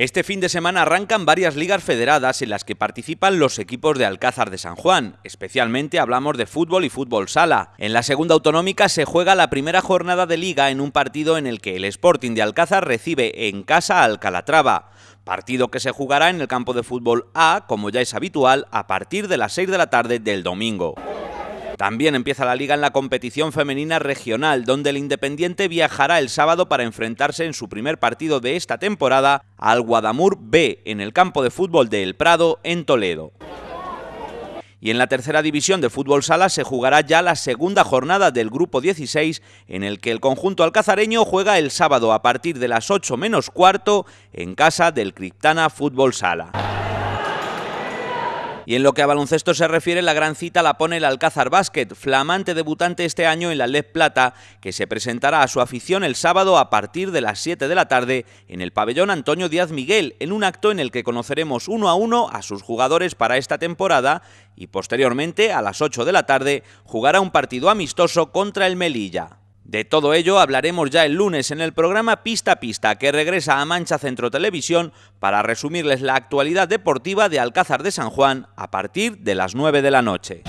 Este fin de semana arrancan varias ligas federadas en las que participan los equipos de Alcázar de San Juan. Especialmente hablamos de fútbol y fútbol sala. En la segunda autonómica se juega la primera jornada de liga en un partido en el que el Sporting de Alcázar recibe en casa al Calatrava. Partido que se jugará en el campo de fútbol A, como ya es habitual, a partir de las 6 de la tarde del domingo. También empieza la liga en la competición femenina regional, donde el Independiente viajará el sábado para enfrentarse en su primer partido de esta temporada al Guadamur B en el campo de fútbol de El Prado en Toledo. Y en la tercera división de fútbol sala se jugará ya la segunda jornada del grupo 16, en el que el conjunto alcazareño juega el sábado a partir de las 8 menos cuarto en casa del Criptana Fútbol Sala. Y en lo que a baloncesto se refiere, la gran cita la pone el Alcázar Basket, flamante debutante este año en la LED Plata, que se presentará a su afición el sábado a partir de las 7 de la tarde en el pabellón Antonio Díaz Miguel, en un acto en el que conoceremos uno a uno a sus jugadores para esta temporada y posteriormente a las 8 de la tarde jugará un partido amistoso contra el Melilla. De todo ello hablaremos ya el lunes en el programa Pista a Pista, que regresa a Mancha Centro Televisión para resumirles la actualidad deportiva de Alcázar de San Juan a partir de las 9 de la noche.